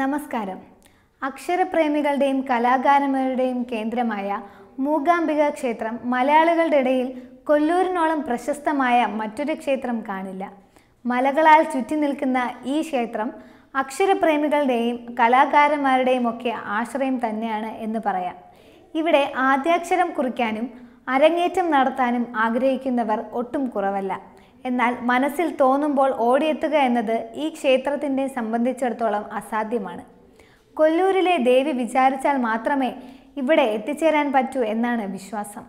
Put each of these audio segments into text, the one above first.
നമസ്കാരം അക്ഷരപ്രേമികളുടെയും കലാകാരന്മാരുടെയും കേന്ദ്രമായ മൂകാംബിക ക്ഷേത്രം മലയാളികളുടെ ഇടയിൽ കൊല്ലൂരിനോളം പ്രശസ്തമായ മറ്റൊരു ക്ഷേത്രം കാണില്ല മലകളാൽ ചുറ്റി നിൽക്കുന്ന ഈ ക്ഷേത്രം അക്ഷരപ്രേമികളുടെയും കലാകാരന്മാരുടെയും ഒക്കെ ആശ്രയം തന്നെയാണ് എന്ന് പറയാം ഇവിടെ ആദ്യാക്ഷരം കുറിക്കാനും അരങ്ങേറ്റം നടത്താനും ആഗ്രഹിക്കുന്നവർ ഒട്ടും കുറവല്ല എന്നാൽ മനസ്സിൽ തോന്നുമ്പോൾ ഓടിയെത്തുക എന്നത് ഈ ക്ഷേത്രത്തിൻ്റെ സംബന്ധിച്ചിടത്തോളം അസാധ്യമാണ് കൊല്ലൂരിലെ ദേവി വിചാരിച്ചാൽ മാത്രമേ ഇവിടെ എത്തിച്ചേരാൻ പറ്റൂ എന്നാണ് വിശ്വാസം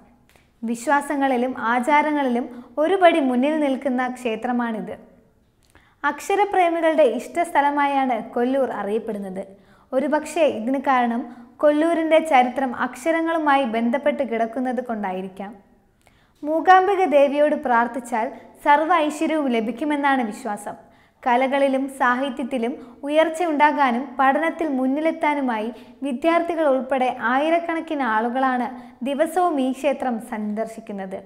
വിശ്വാസങ്ങളിലും ആചാരങ്ങളിലും ഒരുപടി മുന്നിൽ നിൽക്കുന്ന ക്ഷേത്രമാണിത് അക്ഷരപ്രേമികളുടെ ഇഷ്ടസ്ഥലമായാണ് കൊല്ലൂർ അറിയപ്പെടുന്നത് ഒരുപക്ഷെ ഇതിന് കാരണം കൊല്ലൂരിൻ്റെ ചരിത്രം അക്ഷരങ്ങളുമായി ബന്ധപ്പെട്ട് കിടക്കുന്നത് കൊണ്ടായിരിക്കാം മൂകാംബിക ദേവിയോട് പ്രാർത്ഥിച്ചാൽ സർവ്വ ഐശ്വര്യവും ലഭിക്കുമെന്നാണ് വിശ്വാസം കലകളിലും സാഹിത്യത്തിലും ഉയർച്ച ഉണ്ടാകാനും പഠനത്തിൽ മുന്നിലെത്താനുമായി വിദ്യാർത്ഥികൾ ഉൾപ്പെടെ ആയിരക്കണക്കിന് ആളുകളാണ് ദിവസവും ഈ ക്ഷേത്രം സന്ദർശിക്കുന്നത്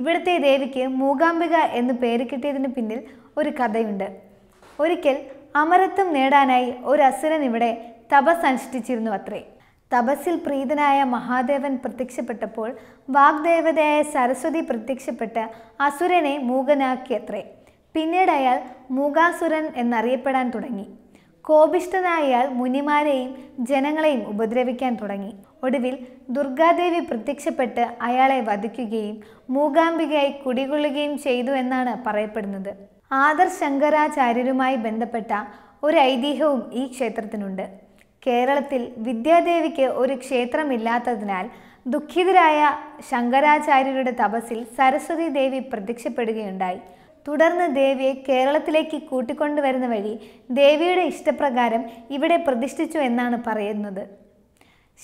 ഇവിടുത്തെ ദേവിക്ക് മൂകാംബിക എന്ന് പേര് കിട്ടിയതിന് പിന്നിൽ ഒരു കഥയുണ്ട് ഒരിക്കൽ അമരത്വം നേടാനായി ഒരു അസുരൻ ഇവിടെ തപസ് അനുഷ്ഠിച്ചിരുന്നു അത്രേ തപസ്സിൽ പ്രീതനായ മഹാദേവൻ പ്രത്യക്ഷപ്പെട്ടപ്പോൾ വാഗ്ദേവതയായ സരസ്വതി പ്രത്യക്ഷപ്പെട്ട് അസുരനെ മൂകനാക്കിയത്രേ പിന്നീട് അയാൾ മൂകാസുരൻ എന്നറിയപ്പെടാൻ തുടങ്ങി കോപിഷ്ഠനായ അയാൾ മുനിമാരെയും ജനങ്ങളെയും ഉപദ്രവിക്കാൻ തുടങ്ങി ഒടുവിൽ ദുർഗാദേവി പ്രത്യക്ഷപ്പെട്ട് അയാളെ വധിക്കുകയും മൂകാംബികയായി കുടികൊള്ളുകയും ചെയ്തു എന്നാണ് പറയപ്പെടുന്നത് ആദർ ശങ്കരാചാര്യരുമായി ബന്ധപ്പെട്ട ഒരു ഐതിഹ്യവും ഈ ക്ഷേത്രത്തിനുണ്ട് കേരളത്തിൽ വിദ്യാദേവിക്ക് ഒരു ക്ഷേത്രമില്ലാത്തതിനാൽ ദുഃഖിതരായ ശങ്കരാചാര്യരുടെ തപസ്സിൽ സരസ്വതി ദേവി പ്രത്യക്ഷപ്പെടുകയുണ്ടായി തുടർന്ന് ദേവിയെ കേരളത്തിലേക്ക് കൂട്ടിക്കൊണ്ടുവരുന്ന വഴി ദേവിയുടെ ഇഷ്ടപ്രകാരം ഇവിടെ പ്രതിഷ്ഠിച്ചു എന്നാണ് പറയുന്നത്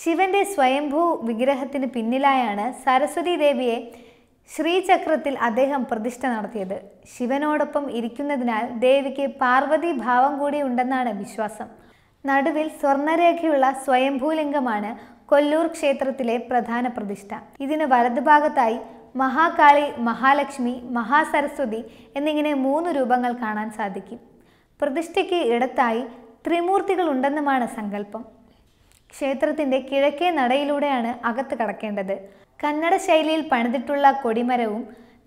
ശിവന്റെ സ്വയംഭൂ വിഗ്രഹത്തിന് പിന്നിലായാണ് സരസ്വതി ദേവിയെ ശ്രീചക്രത്തിൽ അദ്ദേഹം പ്രതിഷ്ഠ നടത്തിയത് ശിവനോടൊപ്പം ഇരിക്കുന്നതിനാൽ ദേവിക്ക് പാർവതി ഭാവം കൂടി ഉണ്ടെന്നാണ് വിശ്വാസം നടുവിൽ സ്വർണരേഖയുള്ള സ്വയംഭൂലിംഗമാണ് കൊല്ലൂർ ക്ഷേത്രത്തിലെ പ്രധാന പ്രതിഷ്ഠ ഇതിന് വലതുഭാഗത്തായി മഹാകാളി മഹാലക്ഷ്മി മഹാസരസ്വതി എന്നിങ്ങനെ മൂന്ന് രൂപങ്ങൾ കാണാൻ സാധിക്കും പ്രതിഷ്ഠയ്ക്ക് ഇടത്തായി ത്രിമൂർത്തികൾ ഉണ്ടെന്നുമാണ് സങ്കല്പം ക്ഷേത്രത്തിൻ്റെ കിഴക്കേ നടയിലൂടെയാണ് അകത്ത് കടക്കേണ്ടത് കന്നഡ ശൈലിയിൽ പണിതിട്ടുള്ള കൊടിമരവും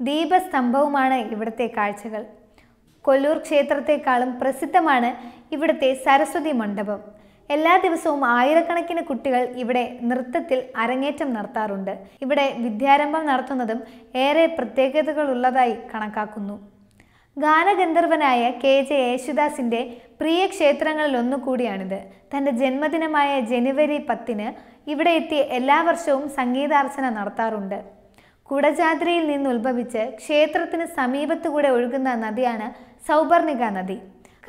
ദീപസ്തംഭവുമാണ് ഇവിടുത്തെ കാഴ്ചകൾ കൊല്ലൂർ ക്ഷേത്രത്തെക്കാളും പ്രസിദ്ധമാണ് ഇവിടുത്തെ സരസ്വതി മണ്ഡപം എല്ലാ ദിവസവും ആയിരക്കണക്കിന് കുട്ടികൾ ഇവിടെ നൃത്തത്തിൽ അരങ്ങേറ്റം നടത്താറുണ്ട് ഇവിടെ വിദ്യാരംഭം നടത്തുന്നതും ഏറെ പ്രത്യേകതകളുള്ളതായി കണക്കാക്കുന്നു ഗാനഗന്ധർവനായ കെ ജെ യേശുദാസിൻ്റെ പ്രിയ ക്ഷേത്രങ്ങളിൽ ഒന്നുകൂടിയാണിത് തൻ്റെ ജന്മദിനമായ ജനുവരി പത്തിന് ഇവിടെ എത്തി എല്ലാ വർഷവും സംഗീതാർച്ചന നടത്താറുണ്ട് കുടജാദ്രിയിൽ നിന്ന് ഉത്ഭവിച്ച് ക്ഷേത്രത്തിന് സമീപത്തുകൂടെ ഒഴുകുന്ന നദിയാണ് സൗപർണിക നദി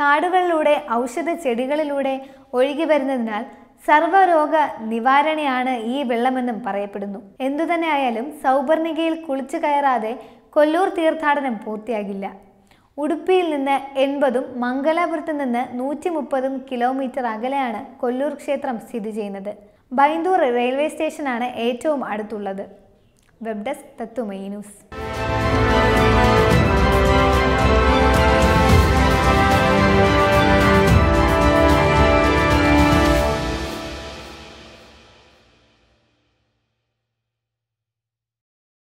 കാടുകളിലൂടെ ഔഷധ ചെടികളിലൂടെ ഒഴുകി വരുന്നതിനാൽ സർവ്വരോഗ നിവാരണിയാണ് ഈ വെള്ളമെന്നും പറയപ്പെടുന്നു എന്തുതന്നെയായാലും സൗപർണികയിൽ കുളിച്ചു കയറാതെ കൊല്ലൂർ തീർത്ഥാടനം പൂർത്തിയാകില്ല ഉടുപ്പിയിൽ നിന്ന് എൺപതും മംഗലാപുരത്ത് നിന്ന് നൂറ്റി മുപ്പതും കിലോമീറ്റർ അകലെയാണ് കൊല്ലൂർ ക്ഷേത്രം സ്ഥിതി ചെയ്യുന്നത് ബൈന്ദൂർ റെയിൽവേ സ്റ്റേഷനാണ് ഏറ്റവും അടുത്തുള്ളത് വെബ് ഡെസ്ക് തത്തുമൈ ന്യൂസ്